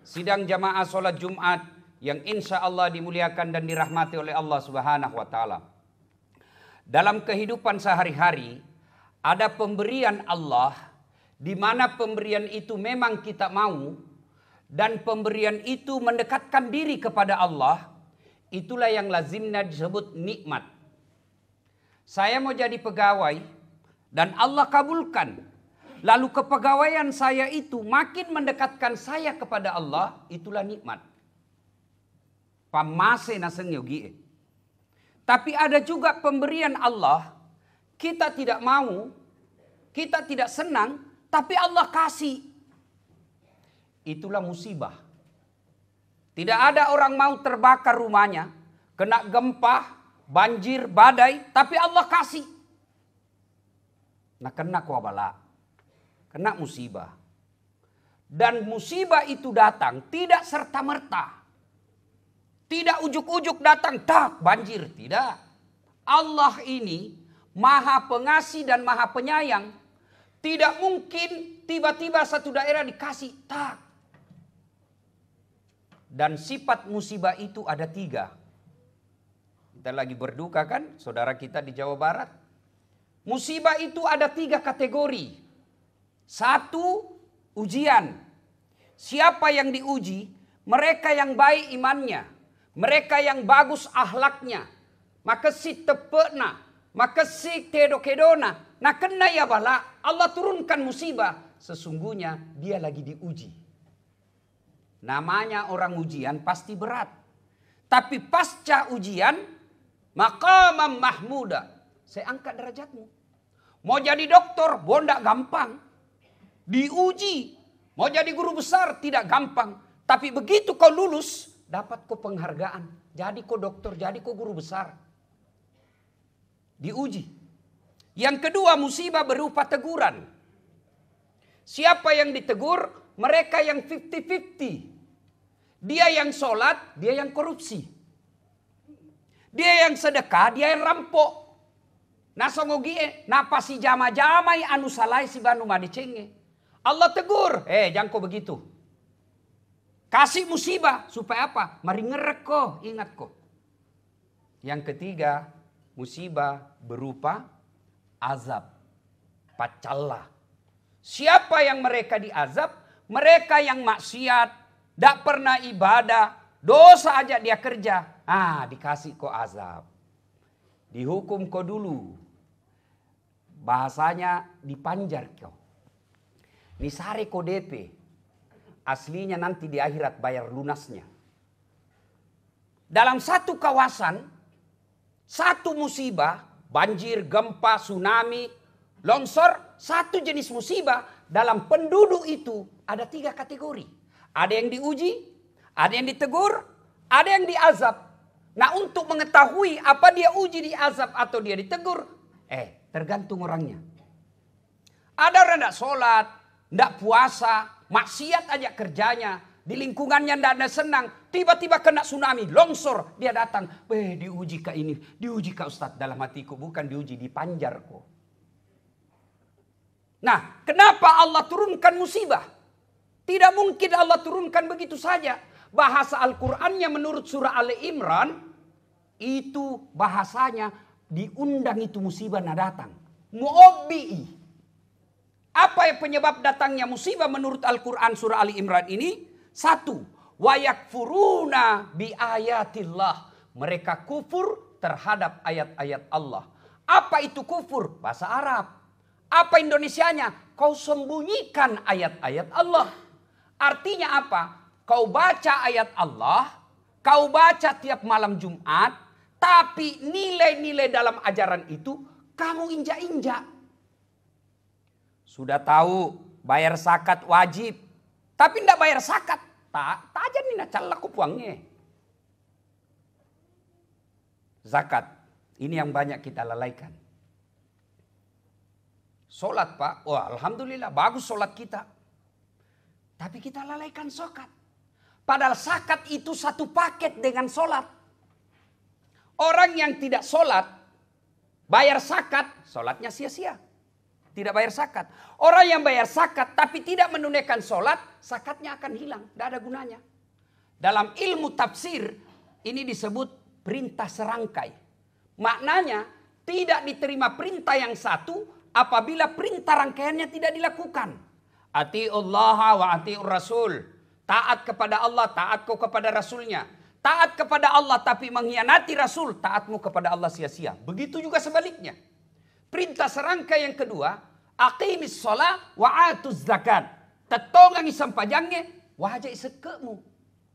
sidang jamaah sholat Jumat yang insya Allah dimuliakan dan dirahmati oleh Allah Subhanahu wa Ta'ala. Dalam kehidupan sehari-hari, ada pemberian Allah, di mana pemberian itu memang kita mau, dan pemberian itu mendekatkan diri kepada Allah. Itulah yang lazimnya disebut nikmat. Saya mau jadi pegawai, dan Allah kabulkan Lalu kepegawaian saya itu makin mendekatkan saya kepada Allah, itulah nikmat. Pamase naseng yogi. Tapi ada juga pemberian Allah, kita tidak mau, kita tidak senang, tapi Allah kasih. Itulah musibah. Tidak ada orang mau terbakar rumahnya, kena gempa, banjir, badai, tapi Allah kasih. Nah kena kuabala kena musibah. Dan musibah itu datang tidak serta-merta. Tidak ujuk-ujuk datang, tak banjir, tidak. Allah ini maha pengasih dan maha penyayang. Tidak mungkin tiba-tiba satu daerah dikasih, tak. Dan sifat musibah itu ada tiga. Kita lagi berduka kan, saudara kita di Jawa Barat. Musibah itu ada tiga kategori. Satu, ujian. Siapa yang diuji? Mereka yang baik imannya. Mereka yang bagus ahlaknya. Maka si tepekna. Maka si tedokedona. Nah kena ya bala. Allah turunkan musibah. Sesungguhnya dia lagi diuji. Namanya orang ujian pasti berat. Tapi pasca ujian. Maka mahmuda. Saya angkat derajatmu. Mau jadi dokter, bondak gampang diuji. Mau jadi guru besar tidak gampang. Tapi begitu kau lulus, dapat kau penghargaan. Jadi kau dokter, jadi kau guru besar. Diuji. Yang kedua musibah berupa teguran. Siapa yang ditegur? Mereka yang 50-50. Dia yang sholat, dia yang korupsi. Dia yang sedekah, dia yang rampok. Nasongogi, napa si jama-jamai anu salai si banu madicenge. Allah tegur. Eh, hey, jangan kau begitu. Kasih musibah supaya apa? Mari ngerek kau. ingat kok. Yang ketiga, musibah berupa azab. pacallah. Siapa yang mereka diazab? Mereka yang maksiat, tidak pernah ibadah, dosa aja dia kerja. Ah, dikasih kok azab. Dihukum kau dulu. Bahasanya dipanjar kau. Nisari kok DP. Aslinya nanti di akhirat bayar lunasnya. Dalam satu kawasan, satu musibah, banjir, gempa, tsunami, longsor, satu jenis musibah dalam penduduk itu ada tiga kategori. Ada yang diuji, ada yang ditegur, ada yang diazab. Nah untuk mengetahui apa dia uji diazab atau dia ditegur, eh tergantung orangnya. Ada orang tidak sholat, ndak puasa, maksiat aja kerjanya, di lingkungannya tidak ada senang, tiba-tiba kena tsunami, longsor, dia datang, eh diuji kak ini, diuji kak Ustadz dalam hatiku, bukan diuji, di panjarku. Nah, kenapa Allah turunkan musibah? Tidak mungkin Allah turunkan begitu saja. Bahasa Al-Qur'annya menurut surah Ali Imran itu bahasanya diundang itu musibah nah datang. Mu'obbi'i. Apa yang penyebab datangnya musibah menurut Al-Quran surah Ali Imran ini? Satu, wayak furuna bi ayatillah. Mereka kufur terhadap ayat-ayat Allah. Apa itu kufur? Bahasa Arab. Apa Indonesianya? Kau sembunyikan ayat-ayat Allah. Artinya apa? Kau baca ayat Allah, kau baca tiap malam Jumat, tapi nilai-nilai dalam ajaran itu kamu injak-injak. Sudah tahu bayar zakat wajib. Tapi tidak bayar zakat. Tak, tak aja nih laku puangnya. Zakat. Ini yang banyak kita lalaikan. solat pak, wah alhamdulillah bagus solat kita. Tapi kita lalaikan zakat. Padahal zakat itu satu paket dengan solat Orang yang tidak solat bayar zakat, solatnya sia-sia. Tidak bayar zakat. Orang yang bayar zakat tapi tidak menunaikan sholat, zakatnya akan hilang. Tidak ada gunanya. Dalam ilmu tafsir, ini disebut perintah serangkai. Maknanya tidak diterima perintah yang satu apabila perintah rangkaiannya tidak dilakukan. Ati Allah wa ati rasul. Taat kepada Allah, taatku kepada rasulnya. Taat kepada Allah tapi mengkhianati rasul, taatmu kepada Allah sia-sia. Begitu juga sebaliknya. Perintah serangka yang kedua, aqimis sholat wa atuz zakat. Tetongang isam panjangnya, wajah isekemu.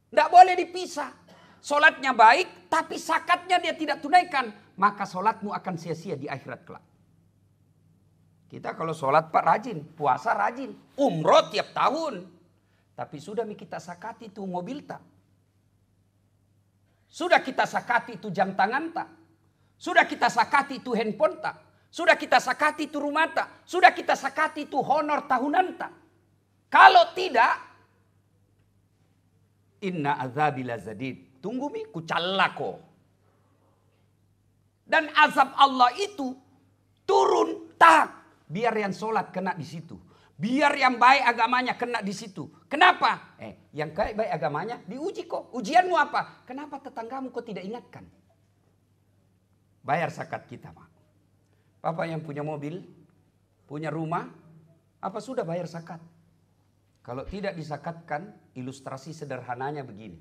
Tidak boleh dipisah. Solatnya baik, tapi sakatnya dia tidak tunaikan. Maka solatmu akan sia-sia di akhirat kelak. Kita kalau solat pak rajin, puasa rajin, umroh tiap tahun. Tapi sudah kita sakati itu mobil tak. Sudah kita sakati itu jam tangan tak. Sudah kita sakati itu handphone tak. Sudah kita sakati itu rumah tak. Sudah kita sakati itu honor tahunan ta. Kalau tidak. Inna azabila zadid. Tunggu mi kucallako. Dan azab Allah itu turun tak. Biar yang sholat kena di situ. Biar yang baik agamanya kena di situ. Kenapa? Eh, yang baik baik agamanya diuji kok. Ujianmu apa? Kenapa tetanggamu kok tidak ingatkan? Bayar zakat kita, Mak. Apa yang punya mobil? Punya rumah? Apa sudah bayar zakat? Kalau tidak disakatkan, ilustrasi sederhananya begini.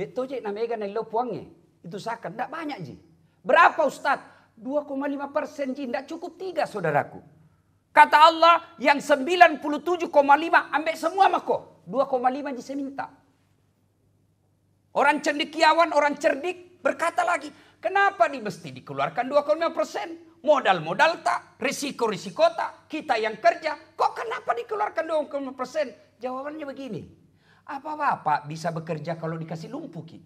namanya namega Lo puangnya. Itu zakat, tidak banyak ji. Berapa Ustaz? 2,5 persen ji, tidak cukup tiga saudaraku. Kata Allah yang 97,5 ambek semua mako. 2,5 ji saya minta. Orang cendekiawan, orang cerdik berkata lagi, kenapa di mesti dikeluarkan 2,5 persen? Modal-modal tak, risiko-risiko tak, kita yang kerja. Kok kenapa dikeluarkan dong 20 persen? Jawabannya begini. Apa Bapak bisa bekerja kalau dikasih lumpuh Ki?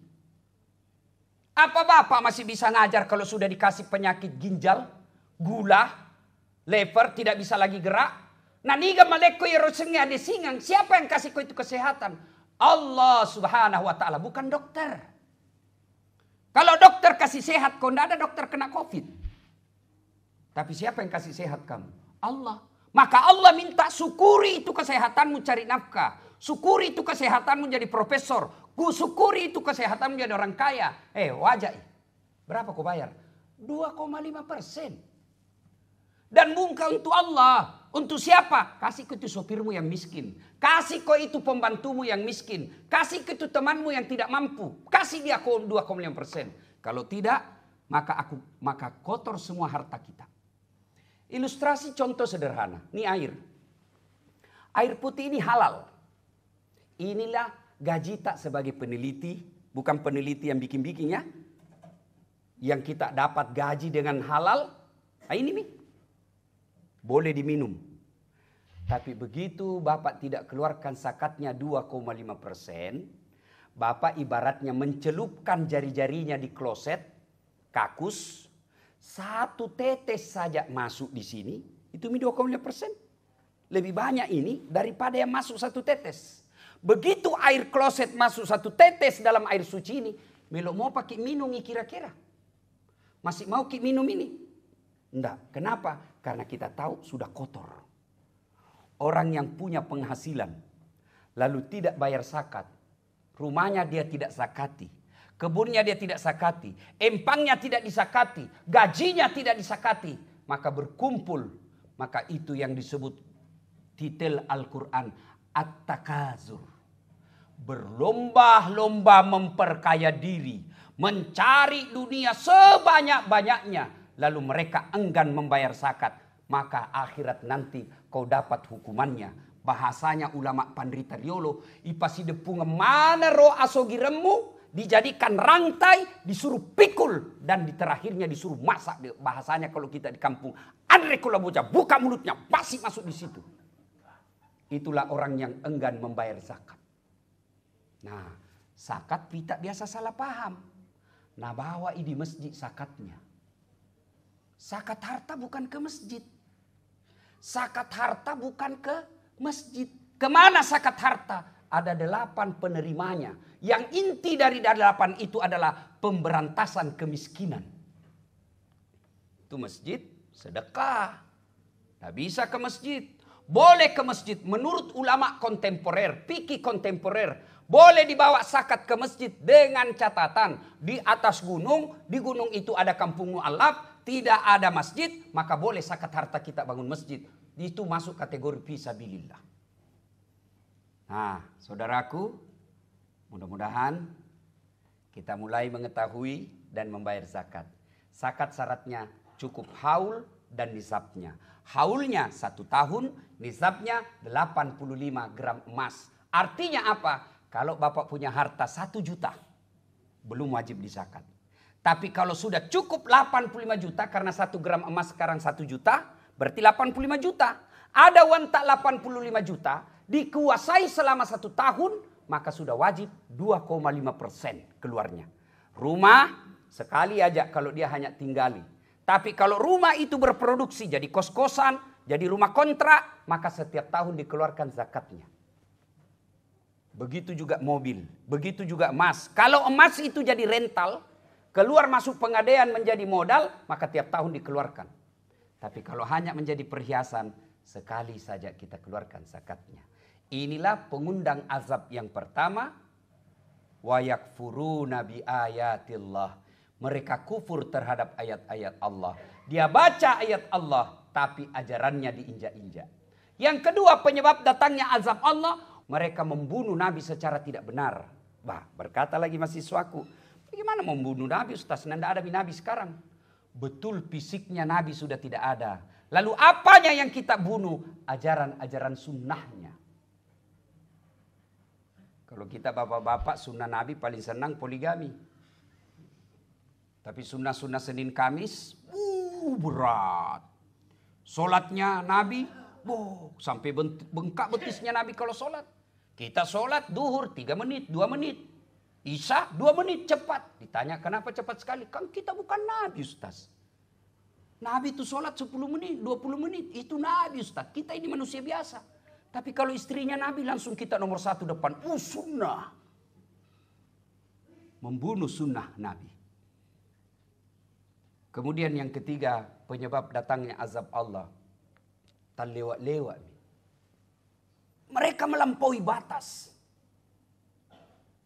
Apa Bapak masih bisa ngajar kalau sudah dikasih penyakit ginjal, gula, lever, tidak bisa lagi gerak? nah Naniga maleko yerosengnya ada singang. Siapa yang kasih kau itu kesehatan? Allah subhanahu wa ta'ala. Bukan dokter. Kalau dokter kasih sehat, kau tidak ada dokter kena covid. Tapi siapa yang kasih sehat kamu? Allah. Maka Allah minta syukuri itu kesehatanmu cari nafkah. Syukuri itu kesehatanmu jadi profesor. Syukuri itu kesehatanmu jadi orang kaya. Eh wajahnya wajah. Berapa kau bayar? 2,5 persen. Dan muka untuk Allah. Untuk siapa? Kasih ke itu sopirmu yang miskin. Kasih kau itu pembantumu yang miskin. Kasih ke itu temanmu yang tidak mampu. Kasih dia 2,5 persen. Kalau tidak, maka aku maka kotor semua harta kita. Ilustrasi contoh sederhana, ini air. Air putih ini halal. Inilah gaji tak sebagai peneliti, bukan peneliti yang bikin-bikinnya. Yang kita dapat gaji dengan halal, nah ini nih. Boleh diminum. Tapi begitu Bapak tidak keluarkan sakatnya 2,5 persen, Bapak ibaratnya mencelupkan jari-jarinya di kloset, kakus, satu tetes saja masuk di sini, itu 25 persen. Lebih banyak ini daripada yang masuk satu tetes. Begitu air kloset masuk satu tetes dalam air suci ini, Melo mau pakai minum ini kira-kira. Masih mau ki minum ini? Enggak. Kenapa? Karena kita tahu sudah kotor. Orang yang punya penghasilan lalu tidak bayar zakat, rumahnya dia tidak zakati, Kebunnya dia tidak sakati, empangnya tidak disakati, gajinya tidak disakati, maka berkumpul. Maka itu yang disebut titel Al-Quran, At-Takazur. Berlomba-lomba memperkaya diri, mencari dunia sebanyak-banyaknya. Lalu mereka enggan membayar zakat. Maka akhirat nanti kau dapat hukumannya bahasanya ulama Pandri Taryolo, ipasi depu mana ro asogiremu dijadikan rantai, disuruh pikul dan di terakhirnya disuruh masak. Bahasanya kalau kita di kampung, Andre Kulaboja buka mulutnya, pasti masuk di situ. Itulah orang yang enggan membayar zakat. Nah, zakat kita biasa salah paham. Nah, bawa ini masjid zakatnya. Zakat harta bukan ke masjid. Zakat harta bukan ke masjid. Kemana zakat harta? ada delapan penerimanya. Yang inti dari delapan itu adalah pemberantasan kemiskinan. Itu masjid, sedekah. Tidak bisa ke masjid. Boleh ke masjid menurut ulama kontemporer, pikir kontemporer. Boleh dibawa sakat ke masjid dengan catatan. Di atas gunung, di gunung itu ada kampung mu'alaf, tidak ada masjid, maka boleh sakat harta kita bangun masjid. Itu masuk kategori fisabilillah. Nah, saudaraku, mudah-mudahan kita mulai mengetahui dan membayar zakat. Zakat syaratnya cukup haul dan nisabnya. Haulnya satu tahun, nisabnya 85 gram emas. Artinya apa? Kalau bapak punya harta satu juta, belum wajib di zakat. Tapi kalau sudah cukup 85 juta karena satu gram emas sekarang satu juta, berarti 85 juta. Ada wanita 85 juta, dikuasai selama satu tahun, maka sudah wajib 2,5 persen keluarnya. Rumah sekali aja kalau dia hanya tinggali. Tapi kalau rumah itu berproduksi jadi kos-kosan, jadi rumah kontrak, maka setiap tahun dikeluarkan zakatnya. Begitu juga mobil, begitu juga emas. Kalau emas itu jadi rental, keluar masuk pengadaian menjadi modal, maka tiap tahun dikeluarkan. Tapi kalau hanya menjadi perhiasan, sekali saja kita keluarkan zakatnya. Inilah pengundang azab yang pertama. furu nabi ayatillah. Mereka kufur terhadap ayat-ayat Allah. Dia baca ayat Allah tapi ajarannya diinjak-injak. Yang kedua penyebab datangnya azab Allah. Mereka membunuh Nabi secara tidak benar. Bah, berkata lagi mahasiswaku. Bagaimana membunuh Nabi Ustaz? Nanda ada Nabi sekarang. Betul fisiknya Nabi sudah tidak ada. Lalu apanya yang kita bunuh? Ajaran-ajaran sunnahnya. Kalau kita bapak-bapak sunnah Nabi paling senang poligami. Tapi sunnah-sunnah Senin Kamis, uh, berat. Solatnya Nabi, boh, sampai bengkak betisnya Nabi kalau solat. Kita solat duhur tiga menit, dua menit. Isya dua menit cepat. Ditanya kenapa cepat sekali? Kan kita bukan Nabi Ustaz. Nabi itu solat sepuluh menit, dua puluh menit. Itu Nabi Ustaz. Kita ini manusia biasa. Tapi kalau istrinya Nabi langsung kita nomor satu depan. Uh sunnah. Membunuh sunnah Nabi. Kemudian yang ketiga penyebab datangnya azab Allah. Tan lewat-lewat. Mereka melampaui batas.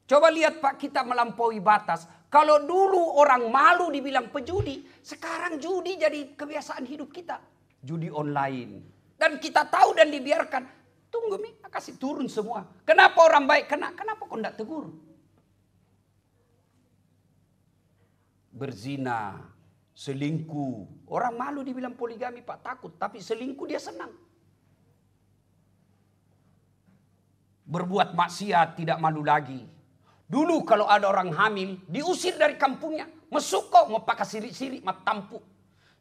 Coba lihat Pak kita melampaui batas. Kalau dulu orang malu dibilang pejudi. Sekarang judi jadi kebiasaan hidup kita. Judi online. Dan kita tahu dan dibiarkan. Tunggu Mi, kasih turun semua. Kenapa orang baik kena? Kenapa kau tidak tegur? Berzina, selingkuh. Orang malu dibilang poligami Pak takut, tapi selingkuh dia senang. Berbuat maksiat tidak malu lagi. Dulu kalau ada orang hamil diusir dari kampungnya. Mesuk kau mau pakai sirik-sirik mau tampuk.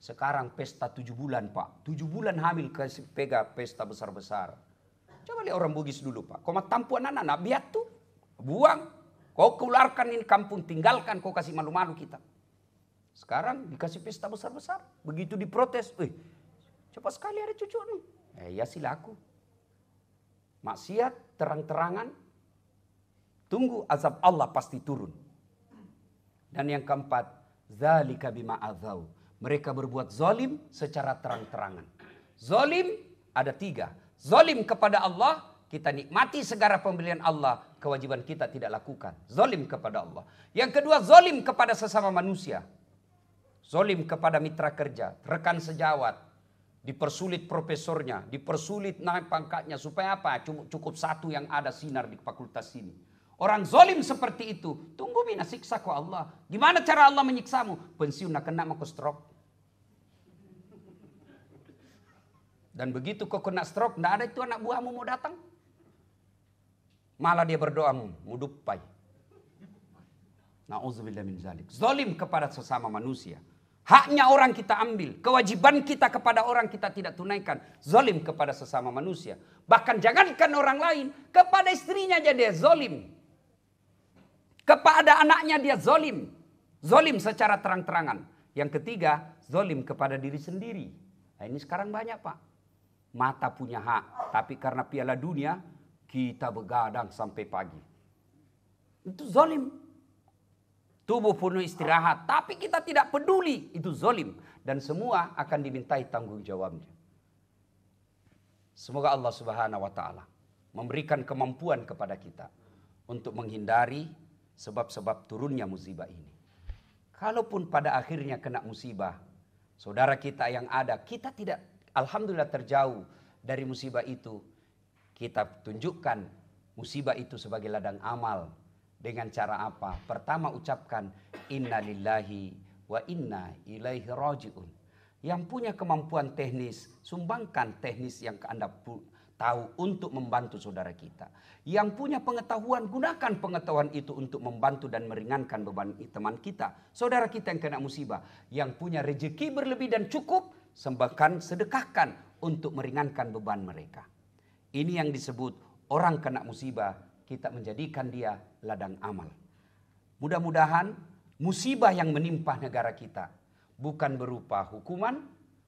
Sekarang pesta tujuh bulan pak. Tujuh bulan hamil kasih pega pesta besar-besar. Coba lihat orang Bugis dulu Pak. Koma tampu anak-anak biar tuh. Buang. Kau keluarkan ini kampung. Tinggalkan kau kasih malu-malu kita. Sekarang dikasih pesta besar-besar. Begitu diprotes. Eh, coba sekali ada cucu. Nih. Eh ya silaku. Maksiat terang-terangan. Tunggu azab Allah pasti turun. Dan yang keempat. Zalika bima azau. Mereka berbuat zolim secara terang-terangan. Zolim ada tiga Zolim kepada Allah, kita nikmati segala pemberian Allah. Kewajiban kita tidak lakukan. Zolim kepada Allah. Yang kedua, zolim kepada sesama manusia. Zolim kepada mitra kerja, rekan sejawat. Dipersulit profesornya, dipersulit naik pangkatnya. Supaya apa? Cukup, cukup satu yang ada sinar di fakultas ini. Orang zolim seperti itu. Tunggu bina siksa ku Allah. Gimana cara Allah menyiksamu? Pensiun nak kena maku stroke. Dan begitu kau kena stroke, tidak ada itu anak buahmu mau datang. Malah dia berdoa, mudupai. Nauzubillah min zalik. Zolim kepada sesama manusia. Haknya orang kita ambil. Kewajiban kita kepada orang kita tidak tunaikan. Zolim kepada sesama manusia. Bahkan jangankan orang lain. Kepada istrinya saja dia zolim. Kepada anaknya dia zolim. Zolim secara terang-terangan. Yang ketiga, zolim kepada diri sendiri. Nah, ini sekarang banyak pak mata punya hak. Tapi karena piala dunia, kita begadang sampai pagi. Itu zolim. Tubuh penuh istirahat, tapi kita tidak peduli. Itu zolim. Dan semua akan dimintai tanggung jawabnya. Semoga Allah subhanahu wa ta'ala memberikan kemampuan kepada kita untuk menghindari sebab-sebab turunnya musibah ini. Kalaupun pada akhirnya kena musibah, saudara kita yang ada, kita tidak alhamdulillah terjauh dari musibah itu, kita tunjukkan musibah itu sebagai ladang amal. Dengan cara apa? Pertama ucapkan inna lillahi wa inna ilaihi rojiun. Yang punya kemampuan teknis, sumbangkan teknis yang Anda tahu untuk membantu saudara kita. Yang punya pengetahuan, gunakan pengetahuan itu untuk membantu dan meringankan beban teman kita. Saudara kita yang kena musibah. Yang punya rejeki berlebih dan cukup, sembahkan, sedekahkan untuk meringankan beban mereka. Ini yang disebut orang kena musibah, kita menjadikan dia ladang amal. Mudah-mudahan musibah yang menimpa negara kita bukan berupa hukuman,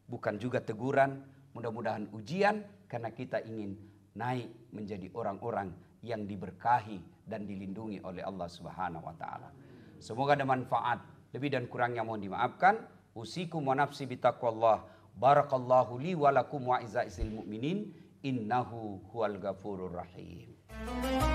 bukan juga teguran, mudah-mudahan ujian karena kita ingin naik menjadi orang-orang yang diberkahi dan dilindungi oleh Allah Subhanahu wa taala. Semoga ada manfaat. Lebih dan kurangnya mohon dimaafkan. Usikum wa nafsi bitaqwallah Barakallahu li wa lakum wa izaisil mu'minin innahu huwal ghafurur rahim.